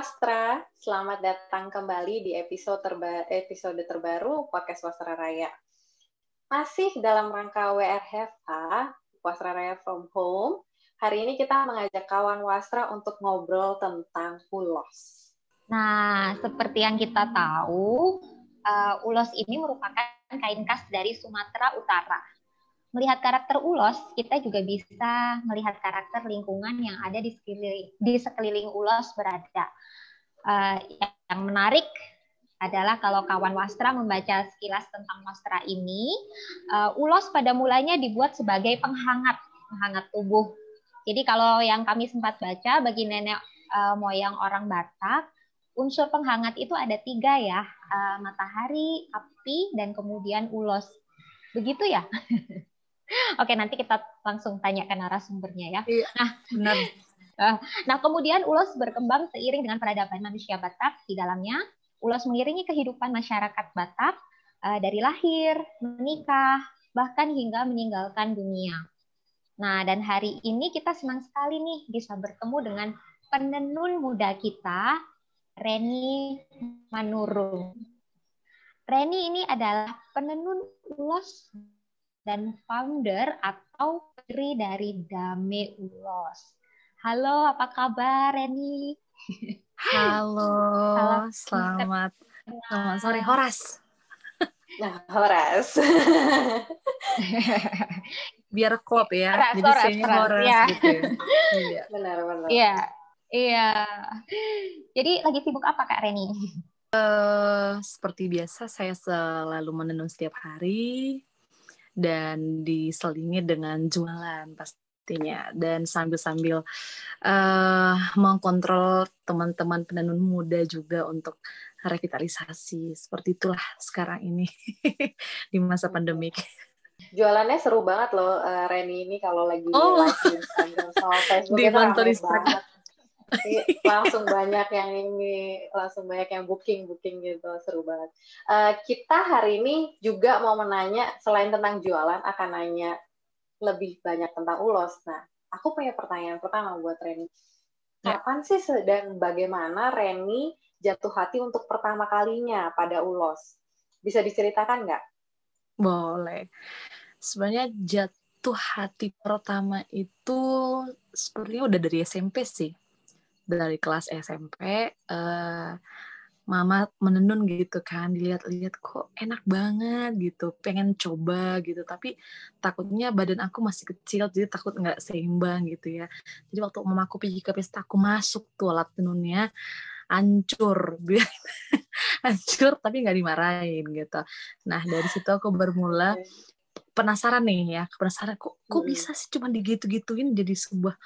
Wastra, selamat datang kembali di episode terba episode terbaru podcast Wastra Raya. Masih dalam rangka WRHFH, Wastra Raya from Home, hari ini kita mengajak kawan Wastra untuk ngobrol tentang ulos. Nah, seperti yang kita tahu, uh, ulos ini merupakan kain khas dari Sumatera Utara melihat karakter ulos, kita juga bisa melihat karakter lingkungan yang ada di sekeliling, di sekeliling ulos berada. Uh, yang menarik adalah kalau kawan wastra membaca sekilas tentang wastra ini, uh, ulos pada mulanya dibuat sebagai penghangat, penghangat tubuh. Jadi kalau yang kami sempat baca bagi nenek uh, moyang orang Batak, unsur penghangat itu ada tiga ya, uh, matahari, api, dan kemudian ulos. Begitu ya? Oke, nanti kita langsung tanya ke narasumbernya ya. Iya, nah, benar. Eh, nah, kemudian ulos berkembang seiring dengan peradaban manusia Batak di dalamnya. Ulos mengiringi kehidupan masyarakat Batak uh, dari lahir, menikah, bahkan hingga meninggalkan dunia. Nah, dan hari ini kita senang sekali nih bisa bertemu dengan penenun muda kita, Reni Manurung. Reni ini adalah penenun ulos dan founder atau pendiri dari Dame Ulos. Halo, apa kabar Reni? Halo, Salam selamat selamat sore Horas. Nah, Horas. Biar klop ya. Horas, Jadi Horas, Horas, iya. gitu ya. gitu. Iya. Benar, benar. Iya. Iya. Jadi lagi sibuk apa Kak Reni? Uh, seperti biasa saya selalu menenun setiap hari dan diselingi dengan jualan pastinya dan sambil-sambil uh, mengkontrol teman-teman penenun muda juga untuk revitalisasi seperti itulah sekarang ini di masa pandemik. Jualannya seru banget loh eh, Reni ini kalau lagi oh. di Instagram sama Facebook di banget Iya, langsung banyak yang ini langsung banyak yang booking booking gitu seru banget uh, kita hari ini juga mau menanya selain tentang jualan akan nanya lebih banyak tentang ulos nah aku punya pertanyaan pertama buat Reni ya. kapan sih dan bagaimana Reni jatuh hati untuk pertama kalinya pada ulos bisa diceritakan nggak boleh sebenarnya jatuh hati pertama itu sepertinya udah dari SMP sih dari kelas SMP uh, eh, mama menenun gitu kan dilihat-lihat kok enak banget gitu pengen coba gitu tapi takutnya badan aku masih kecil jadi takut nggak seimbang gitu ya jadi waktu mama aku pergi ke pesta aku masuk tuh alat tenunnya hancur hancur tapi nggak dimarahin gitu nah dari situ aku bermula penasaran nih ya penasaran kok kok hmm. bisa sih cuma digitu-gituin jadi sebuah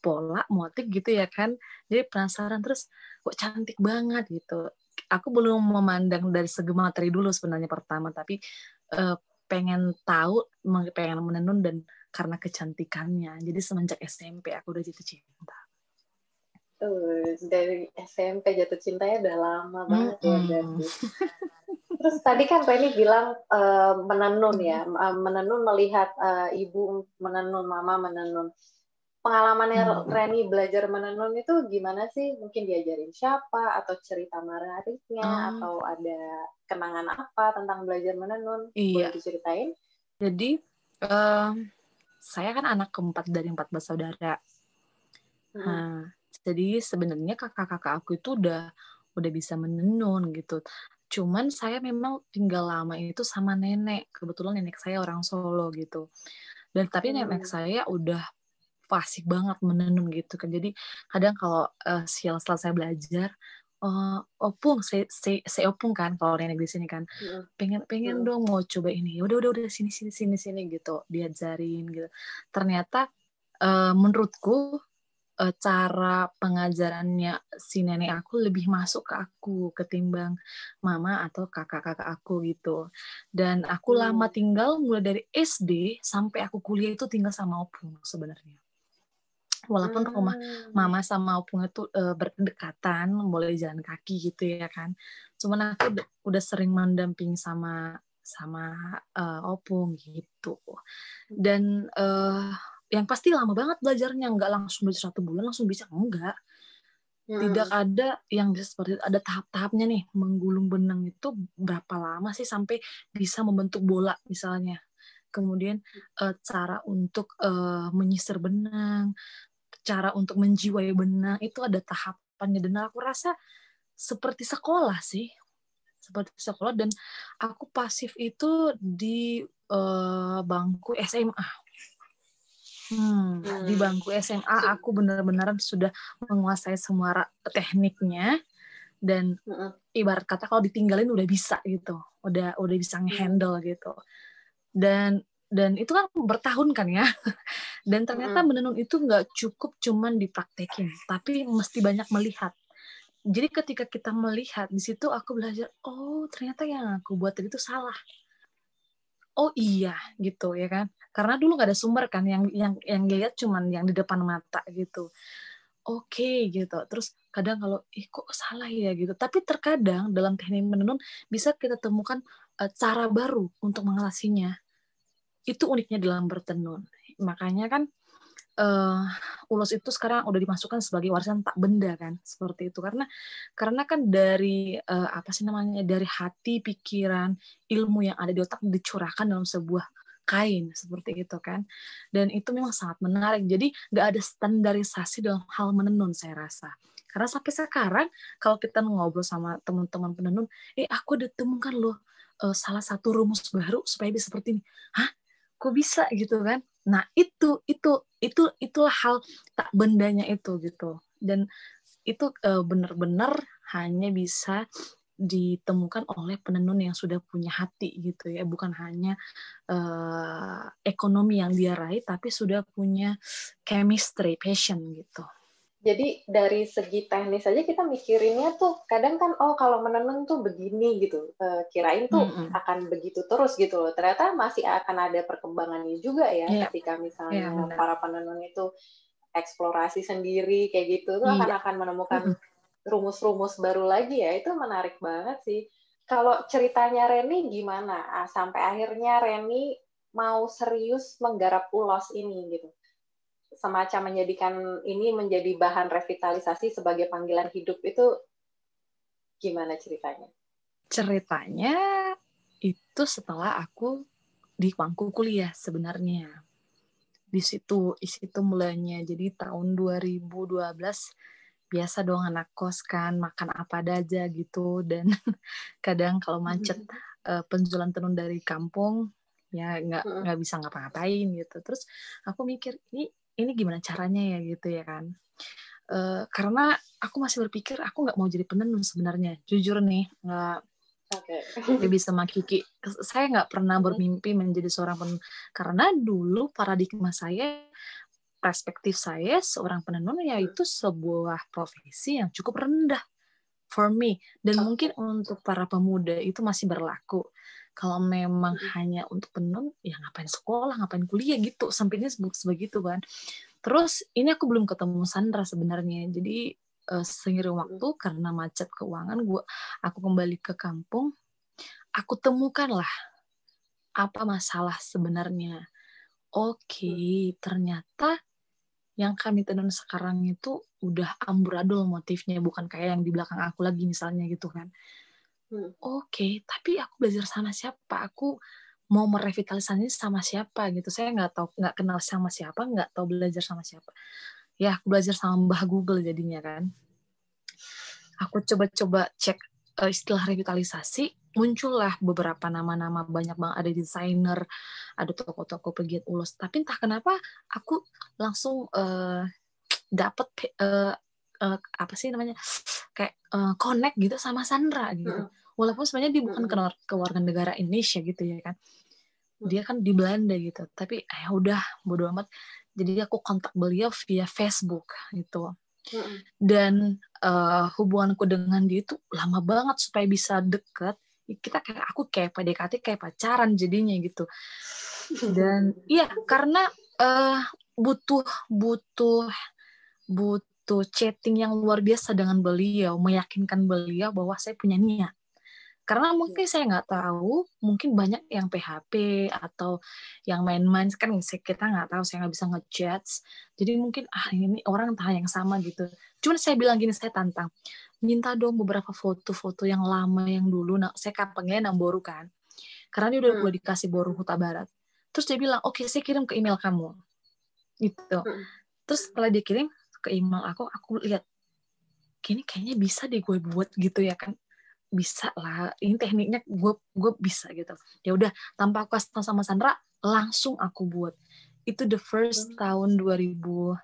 pola motif gitu ya kan jadi penasaran terus kok cantik banget gitu aku belum memandang dari segi materi dulu sebenarnya pertama tapi uh, pengen tahu pengen menenun dan karena kecantikannya jadi semenjak SMP aku udah jatuh cinta uh, dari SMP jatuh cintanya udah lama banget mm -hmm. ya Terus tadi kan Penny bilang uh, menenun ya, eh, menenun melihat uh, ibu menenun, mama menenun pengalamannya hmm, hmm. Reni belajar menenun itu gimana sih? Mungkin diajarin siapa atau cerita menariknya hmm. Oh. atau ada kenangan apa tentang belajar menenun? Iya. Boleh diceritain? Jadi uh, saya kan anak keempat dari empat bersaudara. Hmm. Nah, jadi sebenarnya kakak-kakak aku itu udah udah bisa menenun gitu. Cuman saya memang tinggal lama itu sama nenek. Kebetulan nenek saya orang Solo gitu. Dan tapi nenek hmm. saya udah fasih banget menenun gitu kan jadi kadang kalau uh, siang setelah saya belajar uh, opung saya saya, opung kan kalau nenek di sini kan mm. pengen pengen mm. dong mau coba ini ya udah udah udah sini sini sini sini gitu diajarin gitu ternyata uh, menurutku uh, cara pengajarannya si nenek aku lebih masuk ke aku ketimbang mama atau kakak-kakak aku gitu. Dan aku mm. lama tinggal mulai dari SD sampai aku kuliah itu tinggal sama opung sebenarnya walaupun hmm. rumah mama sama opung tuh e, berdekatan boleh jalan kaki gitu ya kan cuman aku udah, sering mendamping sama sama uh, opung gitu dan uh, yang pasti lama banget belajarnya nggak langsung belajar satu bulan langsung bisa enggak hmm. tidak ada yang seperti itu. ada tahap-tahapnya nih menggulung benang itu berapa lama sih sampai bisa membentuk bola misalnya kemudian cara untuk menyisir benang, cara untuk menjiwai benang itu ada tahapannya dan aku rasa seperti sekolah sih seperti sekolah dan aku pasif itu di uh, bangku SMA hmm, hmm. di hmm. bangku SMA aku benar-benar sudah menguasai semua tekniknya dan hmm. ibarat kata kalau ditinggalin udah bisa gitu udah udah bisa hmm. ngehandle gitu dan dan itu kan bertahun kan ya Dan ternyata hmm. menenun itu nggak cukup cuman dipraktekin, tapi mesti banyak melihat. Jadi ketika kita melihat di situ aku belajar, oh ternyata yang aku buat tadi itu salah. Oh iya gitu ya kan, karena dulu nggak ada sumber kan yang yang yang lihat cuman yang di depan mata gitu. Oke okay, gitu, terus kadang kalau ih kok salah ya gitu. Tapi terkadang dalam teknik menenun bisa kita temukan e, cara baru untuk mengatasinya. Itu uniknya dalam bertenun Makanya kan uh, ulos itu sekarang udah dimasukkan sebagai warisan tak benda kan seperti itu karena karena kan dari uh, apa sih namanya dari hati pikiran ilmu yang ada di otak dicurahkan dalam sebuah kain seperti itu kan dan itu memang sangat menarik jadi nggak ada standarisasi dalam hal menenun saya rasa karena sampai sekarang kalau kita ngobrol sama teman-teman penenun eh aku udah temukan loh eh, salah satu rumus baru supaya bisa seperti ini hah kok bisa gitu kan Nah, itu itu itu itulah hal tak bendanya itu gitu. Dan itu eh, benar-benar hanya bisa ditemukan oleh penenun yang sudah punya hati gitu ya bukan hanya uh, ekonomi yang dia raih tapi sudah punya chemistry passion gitu jadi dari segi teknis aja kita mikirinnya tuh kadang kan oh kalau menenun tuh begini gitu e, kirain tuh mm -hmm. akan begitu terus gitu loh ternyata masih akan ada perkembangannya juga ya yeah. ketika misalnya yeah, iya, para penenun itu eksplorasi sendiri kayak gitu tuh yeah. akan iya. akan menemukan rumus-rumus baru lagi ya itu menarik banget sih kalau ceritanya Reni gimana ah, sampai akhirnya Reni mau serius menggarap ulos ini gitu semacam menjadikan ini menjadi bahan revitalisasi sebagai panggilan hidup itu gimana ceritanya? Ceritanya itu setelah aku di bangku kuliah sebenarnya. Di situ di situ mulanya. Jadi tahun 2012 biasa dong anak kos kan makan apa aja gitu dan kadang kalau mm-hmm. macet mm -hmm. penjualan tenun dari kampung ya nggak mm-hmm. nggak bisa ngapa-ngapain gitu terus aku mikir ini ini gimana caranya ya gitu ya kan uh, karena aku masih berpikir aku nggak mau jadi penenun sebenarnya jujur nih nggak okay. bisa sama Kiki saya nggak pernah bermimpi menjadi seorang penenun karena dulu paradigma saya perspektif saya seorang penenun yaitu sebuah profesi yang cukup rendah for me dan mungkin untuk para pemuda itu masih berlaku kalau memang hmm. hanya untuk penuh ya ngapain sekolah ngapain kuliah gitu sampingnya sebegitu kan terus ini aku belum ketemu Sandra sebenarnya jadi uh, seiring hmm. waktu karena macet keuangan gua aku kembali ke kampung aku temukan lah apa masalah sebenarnya oke okay, hmm. ternyata yang kami tenun sekarang itu udah amburadul motifnya bukan kayak yang di belakang aku lagi misalnya gitu kan hmm. oke okay, tapi aku belajar sama siapa aku mau merevitalisasi sama siapa gitu saya nggak tahu nggak kenal sama siapa nggak tahu belajar sama siapa ya aku belajar sama mbah Google jadinya kan aku coba-coba cek uh, istilah revitalisasi muncullah beberapa nama-nama banyak banget ada desainer ada toko-toko pegiat ulos tapi entah kenapa aku langsung uh, eh, dapat uh, eh, uh, apa sih namanya kayak uh, connect gitu sama Sandra gitu. Walaupun sebenarnya dia bukan ke warga negara Indonesia gitu ya kan. Mm. Dia kan di Belanda gitu. Tapi eh, ya eh, udah bodo amat. Jadi aku kontak beliau via Facebook gitu. Dan uh, hubunganku dengan dia itu lama banget supaya bisa deket. Kita kayak aku kayak PDKT kayak pacaran jadinya gitu. Dan iya karena uh, butuh butuh but itu chatting yang luar biasa dengan beliau, meyakinkan beliau bahwa saya punya niat. Karena mungkin saya nggak tahu, mungkin banyak yang PHP atau yang main-main kan kita nggak tahu, saya nggak bisa ngejudge. Jadi mungkin ah ini orang entah yang sama gitu. Cuman saya bilang gini, saya tantang, minta dong beberapa foto-foto yang lama yang dulu. Nah, saya kapan yang baru kan, karena dia udah hmm. dikasih boru Huta Barat. Terus dia bilang, oke okay, saya kirim ke email kamu, gitu. Hmm. Terus setelah dia kirim, ke email aku aku lihat kayaknya kayaknya bisa deh gue buat gitu ya kan bisa lah ini tekniknya gue gue bisa gitu ya udah tanpa aku kasih sama Sandra langsung aku buat itu the first hmm. tahun 2000 uh,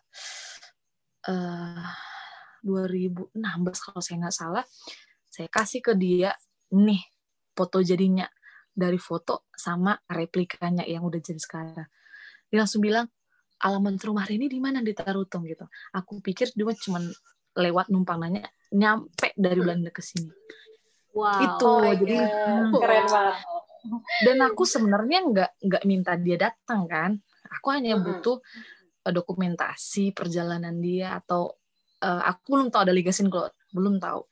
2016 kalau saya nggak salah saya kasih ke dia nih foto jadinya dari foto sama replikanya yang udah jadi sekarang dia langsung bilang alamat rumah ini di mana di Tarutung gitu. Aku pikir dia cuma lewat numpang nanya nyampe dari hmm. Belanda ke sini. Wow. Itu oh jadi God. Hmm. keren banget. Dan aku sebenarnya nggak nggak minta dia datang kan. Aku hanya hmm. butuh eh, dokumentasi perjalanan dia atau uh, aku belum tahu ada ligasin kalau belum tahu.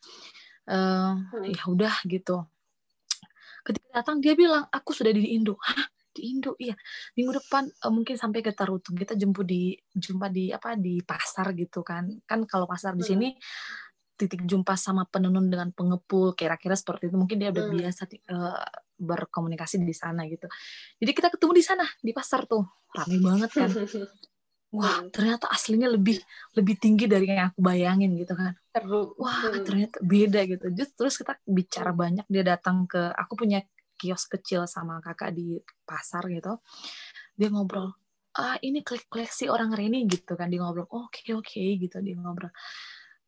Uh, hmm. Ya udah gitu. Ketika datang dia bilang aku sudah di Indo. Hah? di Indo iya minggu depan uh, mungkin sampai ke Tarutung kita jemput di jumpa di apa di pasar gitu kan kan kalau pasar di sini hmm. titik jumpa sama penenun dengan pengepul kira-kira seperti itu mungkin dia udah hmm. biasa uh, berkomunikasi di sana gitu jadi kita ketemu di sana di pasar tuh ramai banget kan wah hmm. ternyata aslinya lebih lebih tinggi dari yang aku bayangin gitu kan wah hmm. ternyata beda gitu Just, terus kita bicara banyak dia datang ke aku punya kios kecil sama kakak di pasar gitu dia ngobrol ah ini koleksi orang Reni gitu kan dia ngobrol oke oh, oke okay, gitu dia ngobrol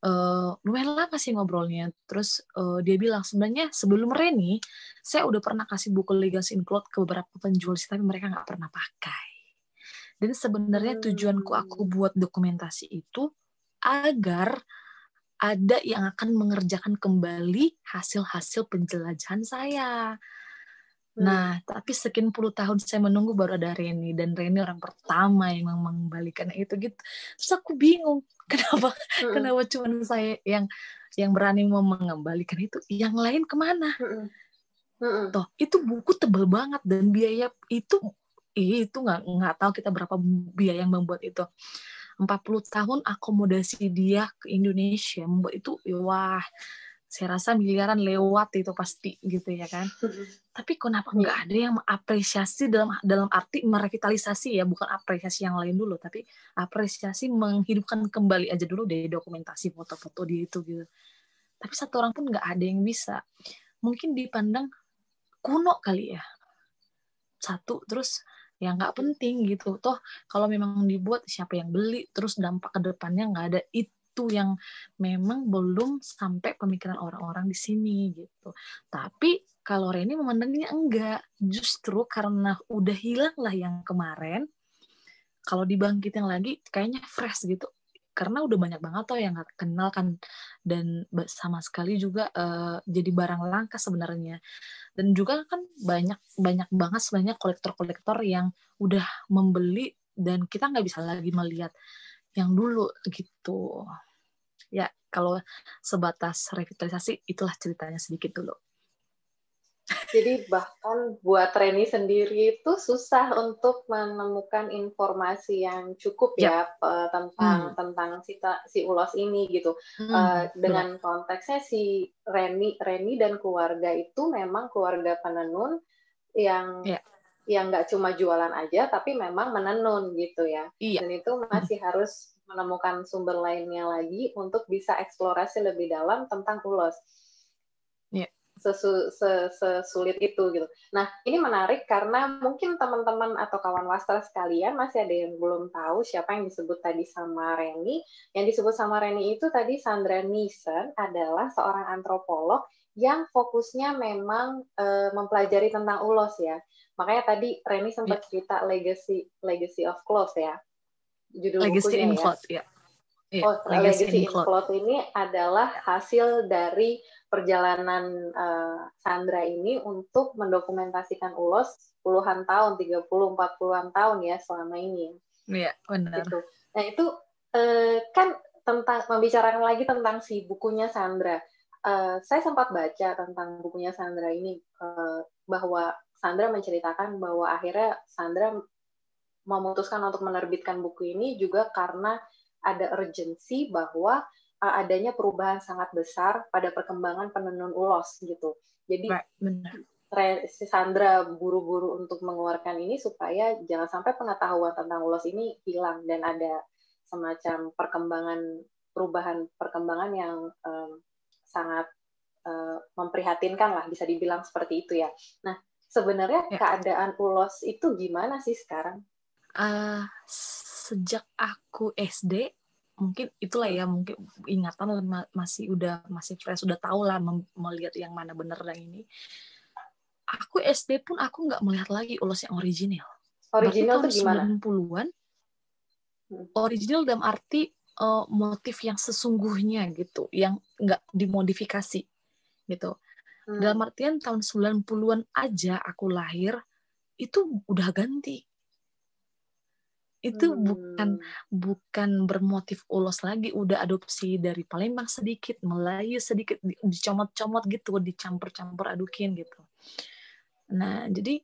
uh, lumayan lama sih ngobrolnya terus uh, dia bilang sebenarnya sebelum Reni saya udah pernah kasih buku Legends in Cloud ke beberapa penjual sih tapi mereka nggak pernah pakai dan sebenarnya tujuanku aku hmm. buat dokumentasi itu agar ada yang akan mengerjakan kembali hasil-hasil penjelajahan saya Hmm. Nah, tapi sekian puluh tahun saya menunggu baru ada Reni dan Reni orang pertama yang mengembalikan itu gitu. Terus aku bingung kenapa uh. kenapa cuma saya yang yang berani mau mengembalikan itu, yang lain kemana? Uh. Uh. Toh itu buku tebal banget dan biaya itu itu nggak nggak tahu kita berapa biaya yang membuat itu. 40 tahun akomodasi dia ke Indonesia membuat itu wah saya rasa miliaran lewat itu pasti gitu ya kan. Mm-hmm. Tapi kenapa nggak ada yang mengapresiasi dalam dalam arti merevitalisasi ya, bukan apresiasi yang lain dulu, tapi apresiasi menghidupkan kembali aja dulu dari dokumentasi foto-foto dia itu gitu. Tapi satu orang pun nggak ada yang bisa. Mungkin dipandang kuno kali ya. Satu terus ya nggak penting gitu toh kalau memang dibuat siapa yang beli terus dampak kedepannya nggak ada itu itu yang memang belum sampai pemikiran orang-orang di sini gitu. Tapi kalau Reni memandangnya enggak, justru karena udah hilang lah yang kemarin, kalau dibangkitin lagi kayaknya fresh gitu. Karena udah banyak banget tuh yang gak kenal kan dan sama sekali juga uh, jadi barang langka sebenarnya. Dan juga kan banyak banyak banget sebenarnya kolektor-kolektor yang udah membeli dan kita nggak bisa lagi melihat yang dulu gitu ya kalau sebatas revitalisasi itulah ceritanya sedikit dulu jadi bahkan buat Reni sendiri itu susah untuk menemukan informasi yang cukup ya, ya tentang hmm. tentang si, si ulos ini gitu. Hmm. Uh, dengan konteksnya si Reni Reni dan keluarga itu memang keluarga penenun yang ya yang nggak cuma jualan aja tapi memang menenun gitu ya iya. dan itu masih harus menemukan sumber lainnya lagi untuk bisa eksplorasi lebih dalam tentang ulos iya. Sesu, sesulit itu gitu nah ini menarik karena mungkin teman-teman atau kawan wasta sekalian masih ada yang belum tahu siapa yang disebut tadi sama Reni yang disebut sama Reni itu tadi Sandra Nissen adalah seorang antropolog yang fokusnya memang e, mempelajari tentang ulos ya Makanya tadi Reni sempat yeah. cerita legacy legacy of clothes ya. Judul legacy bukunya in ya. Cloth, yeah. Yeah, oh, legacy, legacy in cloth. cloth ini adalah hasil dari perjalanan uh, Sandra ini untuk mendokumentasikan ulos puluhan tahun, 30, 40-an tahun ya selama ini. Iya, yeah, benar. Gitu. Nah, itu uh, kan tentang membicarakan lagi tentang si bukunya Sandra. Uh, saya sempat baca tentang bukunya Sandra ini uh, bahwa Sandra menceritakan bahwa akhirnya Sandra memutuskan untuk menerbitkan buku ini juga karena ada urgensi bahwa e, adanya perubahan sangat besar pada perkembangan penenun ulos gitu. Jadi si Sandra buru-buru untuk mengeluarkan ini supaya jangan sampai pengetahuan tentang ulos ini hilang dan ada semacam perkembangan perubahan perkembangan yang um, sangat uh, memprihatinkan lah bisa dibilang seperti itu ya. Nah Sebenarnya ya. keadaan ULOS itu gimana sih sekarang? Uh, sejak aku SD mungkin itulah ya mungkin ingatan masih udah masih fresh udah tahu lah melihat yang mana bener dan ini aku SD pun aku nggak melihat lagi ulos yang original original itu gimana 90 hmm. original dalam arti uh, motif yang sesungguhnya gitu yang nggak dimodifikasi gitu Hmm. Dalam artian tahun 90-an aja aku lahir itu udah ganti. Itu hmm. bukan bukan bermotif ulos lagi, udah adopsi dari Palembang sedikit, Melayu sedikit, dicomot-comot gitu, dicampur-campur adukin gitu. Nah, jadi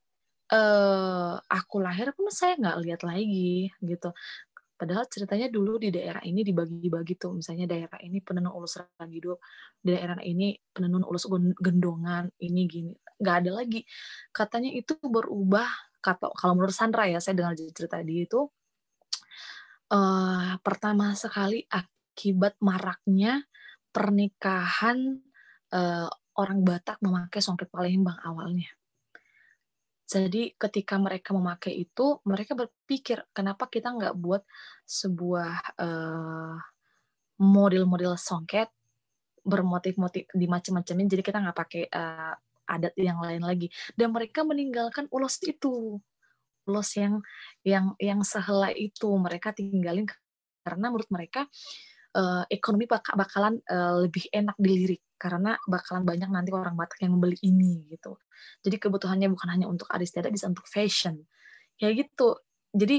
uh, aku lahir pun saya nggak lihat lagi gitu. Padahal ceritanya dulu di daerah ini dibagi-bagi tuh, misalnya daerah ini penenun ulus rambi hidup, daerah ini penenun ulus gendongan, ini gini. Nggak ada lagi. Katanya itu berubah, kata kalau menurut Sandra ya, saya dengar cerita dia itu, uh, pertama sekali akibat maraknya pernikahan uh, orang Batak memakai songket Palembang awalnya. Jadi ketika mereka memakai itu, mereka berpikir kenapa kita nggak buat sebuah uh, model-model songket bermotif-motif di macam-macamin. Jadi kita nggak pakai uh, adat yang lain lagi. Dan mereka meninggalkan ulos itu, ulos yang yang yang sehelai itu mereka tinggalin karena menurut mereka uh, ekonomi bak bakalan uh, lebih enak dilirik karena bakalan banyak nanti orang Batak yang membeli ini gitu. Jadi kebutuhannya bukan hanya untuk Aristiada bisa untuk fashion. Kayak gitu. Jadi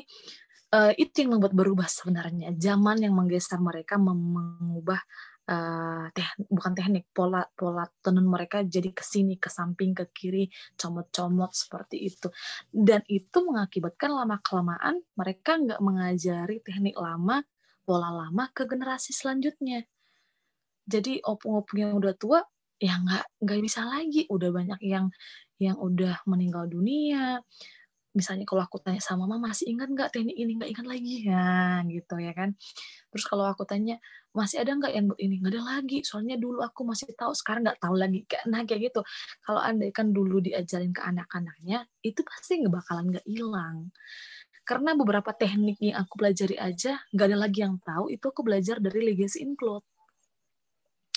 uh, itu yang membuat berubah sebenarnya. Zaman yang menggeser mereka mengubah uh, teh bukan teknik pola pola tenun mereka jadi ke sini ke samping ke kiri comot-comot seperti itu dan itu mengakibatkan lama kelamaan mereka nggak mengajari teknik lama pola lama ke generasi selanjutnya. Jadi opung-opung yang udah tua ya nggak nggak bisa lagi udah banyak yang yang udah meninggal dunia misalnya kalau aku tanya sama mama masih ingat nggak teknik ini nggak ingat lagi ya gitu ya kan terus kalau aku tanya masih ada nggak yang ini nggak ada lagi soalnya dulu aku masih tahu sekarang nggak tahu lagi nah kayak gitu kalau andai kan dulu diajarin ke anak-anaknya itu pasti nggak bakalan nggak hilang karena beberapa teknik yang aku pelajari aja nggak ada lagi yang tahu itu aku belajar dari legacy include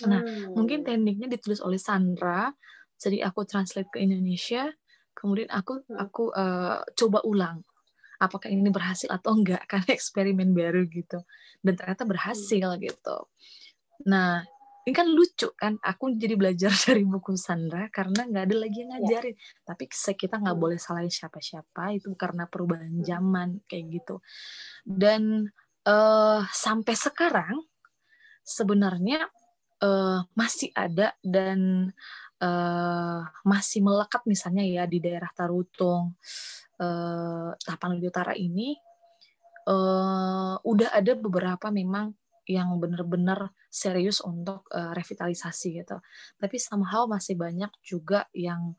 nah hmm. mungkin tekniknya ditulis oleh Sandra jadi aku translate ke Indonesia kemudian aku hmm. aku uh, coba ulang apakah ini berhasil atau enggak karena eksperimen baru gitu dan ternyata berhasil hmm. gitu nah ini kan lucu kan aku jadi belajar dari buku Sandra karena nggak ada lagi yang iya. ngajarin yeah. tapi kita nggak hmm. boleh salahin siapa-siapa itu karena perubahan hmm. zaman kayak gitu dan uh, sampai sekarang sebenarnya uh, masih ada dan uh, masih melekat misalnya ya di daerah Tarutung uh, Tapanuli Utara ini uh, udah ada beberapa memang yang benar-benar serius untuk uh, revitalisasi gitu. Tapi somehow masih banyak juga yang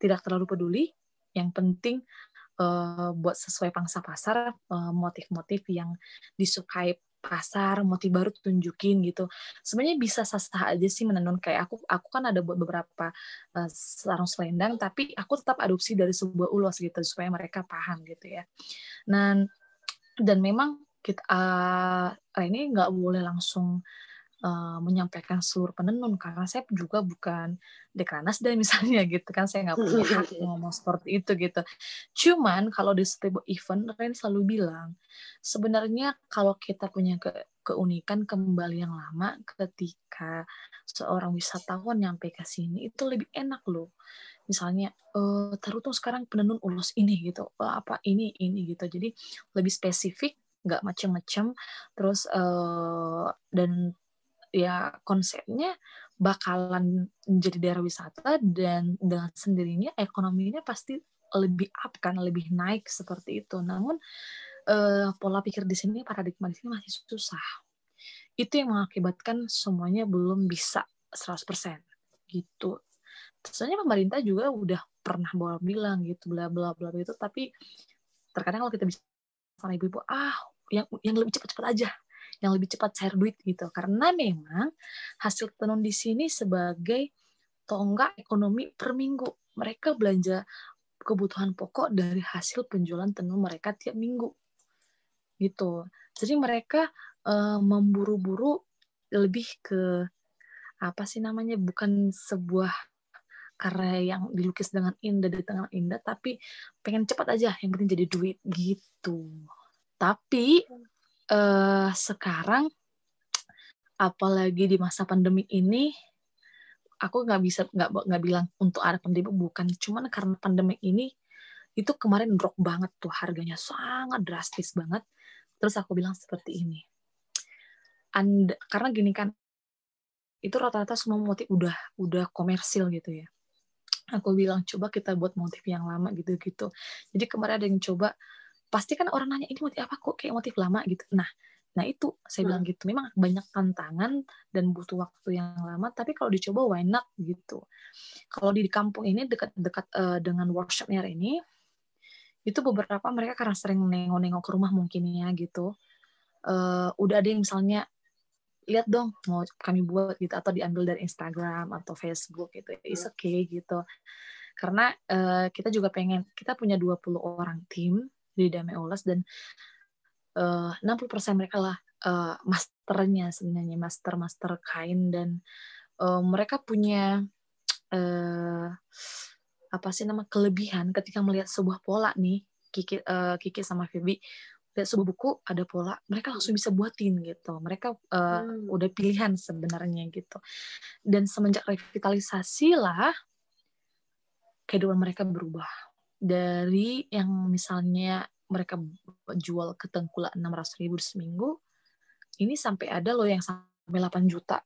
tidak terlalu peduli. Yang penting uh, buat sesuai pangsa pasar, motif eh, motif-motif yang disukai pasar, motif baru tunjukin gitu. Sebenarnya bisa sah-sah aja sih menenun kayak aku aku kan ada buat beberapa uh, sarung selendang tapi aku tetap adopsi dari sebuah ulos gitu supaya mereka paham gitu ya. Nah dan memang kita uh, ini nggak boleh langsung uh, menyampaikan seluruh penenun karena saya juga bukan dekranas dan misalnya gitu kan saya nggak punya hak ngomong seperti itu gitu. Cuman kalau di setiap event Ren selalu bilang sebenarnya kalau kita punya ke keunikan kembali yang lama ketika seorang wisatawan nyampe ke sini itu lebih enak loh misalnya uh, eh, taruh sekarang penenun ulos ini gitu apa ini ini gitu jadi lebih spesifik nggak macem-macem terus uh, dan ya konsepnya bakalan menjadi daerah wisata dan dengan sendirinya ekonominya pasti lebih up kan lebih naik seperti itu namun uh, pola pikir di sini paradigma di sini masih susah itu yang mengakibatkan semuanya belum bisa 100% gitu sebenarnya pemerintah juga udah pernah bawa bilang gitu bla bla bla itu tapi terkadang kalau kita bisa sama ibu-ibu ah yang yang lebih cepat-cepat aja yang lebih cepat cair duit gitu karena memang hasil tenun di sini sebagai tonggak ekonomi per minggu mereka belanja kebutuhan pokok dari hasil penjualan tenun mereka tiap minggu gitu jadi mereka uh, memburu-buru lebih ke apa sih namanya bukan sebuah karya yang dilukis dengan indah di tengah indah tapi pengen cepat aja yang penting jadi duit gitu tapi uh, sekarang apalagi di masa pandemi ini aku nggak bisa nggak nggak bilang untuk ada pandemi bukan cuman karena pandemi ini itu kemarin drop banget tuh harganya sangat drastis banget terus aku bilang seperti ini And, karena gini kan itu rata-rata semua motif udah udah komersil gitu ya aku bilang coba kita buat motif yang lama gitu gitu jadi kemarin ada yang coba pasti kan orang nanya ini motif apa kok kayak motif lama gitu nah nah itu saya hmm. bilang gitu memang banyak tantangan dan butuh waktu yang lama tapi kalau dicoba why not gitu kalau di kampung ini dekat-dekat uh, eh, dengan workshopnya ini itu beberapa mereka karena sering nengok-nengok ke rumah mungkin ya gitu uh, udah ada yang misalnya lihat dong mau kami buat gitu atau diambil dari Instagram atau Facebook gitu hmm. is okay gitu karena uh, kita juga pengen kita punya 20 orang tim di Damai Ulas dan eh, uh, 60% mereka lah uh, masternya sebenarnya master-master kain dan uh, mereka punya uh, apa sih nama kelebihan ketika melihat sebuah pola nih Kiki uh, Kiki sama Febi lihat sebuah buku ada pola mereka langsung bisa buatin gitu mereka uh, hmm. udah pilihan sebenarnya gitu dan semenjak revitalisasi lah kehidupan mereka berubah dari yang misalnya mereka jual ke tengkulak 600 ribu seminggu, ini sampai ada loh yang sampai 8 juta.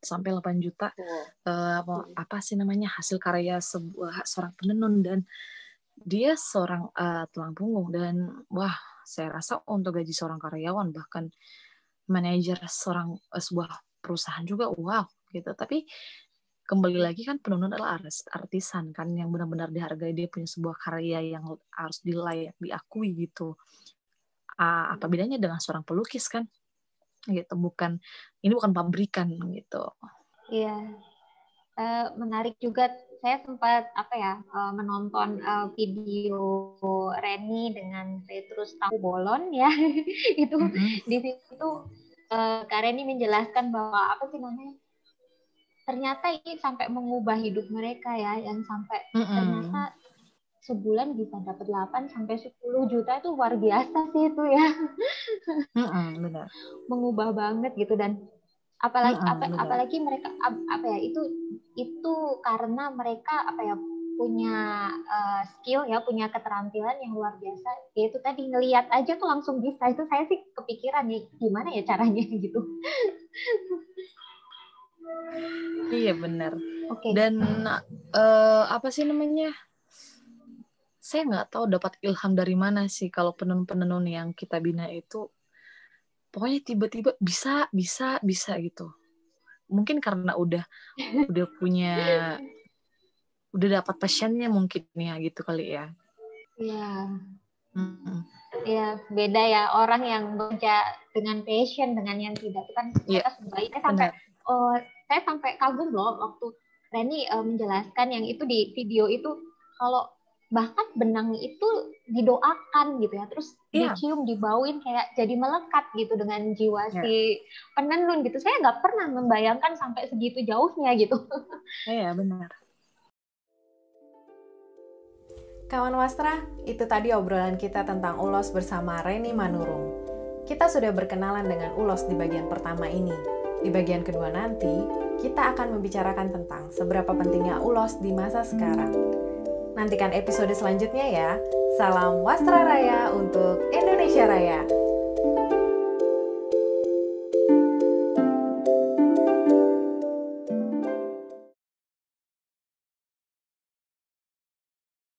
Sampai 8 juta oh. uh, apa sih namanya hasil karya sebuah seorang penenun dan dia seorang uh, tulang punggung dan wah saya rasa untuk gaji seorang karyawan bahkan manajer seorang uh, sebuah perusahaan juga wow gitu tapi kembali lagi kan penonton adalah artis artisan kan yang benar-benar dihargai dia punya sebuah karya yang harus dilayak diakui gitu apa bedanya dengan seorang pelukis kan gitu bukan ini bukan pabrikan gitu iya uh, menarik juga saya sempat apa ya e, menonton e, video Reni dengan Petrus Tahu Bolon ya itu mm -hmm. di situ uh, Kak Reni menjelaskan bahwa apa sih namanya ternyata ini sampai mengubah hidup mereka ya yang sampai mm hmm ternyata sebulan bisa dapat 8 sampai 10 juta itu luar biasa sih itu ya. Mm hmm benar. Mengubah banget gitu dan apalagi mm hmm apa, apalagi mereka apa ya itu itu karena mereka apa ya punya uh, skill ya punya keterampilan yang luar biasa yaitu tadi ngelihat aja tuh langsung bisa itu saya sih kepikiran ya gimana ya caranya gitu Iya benar. Okay. Dan uh, apa sih namanya? Saya nggak tahu dapat ilham dari mana sih kalau penenun-penenun yang kita bina itu pokoknya tiba-tiba bisa bisa bisa gitu. Mungkin karena udah udah punya udah dapat passionnya mungkin ya gitu kali ya. Iya. Yeah. Mm -mm. Ya beda ya orang yang bekerja dengan passion dengan yang tidak itu kan iya, kita sebaiknya sampai oh saya sampai kagum loh waktu Reni uh, menjelaskan yang itu di video itu kalau bahkan benang itu didoakan gitu ya terus yeah. dicium dibauin kayak jadi melekat gitu dengan jiwa yeah. si penenun gitu saya nggak pernah membayangkan sampai segitu jauhnya gitu iya yeah, benar Kawan Wastra, itu tadi obrolan kita tentang ulos bersama Reni Manurung. Kita sudah berkenalan dengan ulos di bagian pertama ini, di bagian kedua nanti, kita akan membicarakan tentang seberapa pentingnya ulos di masa sekarang. Nantikan episode selanjutnya ya. Salam Wastra Raya untuk Indonesia Raya.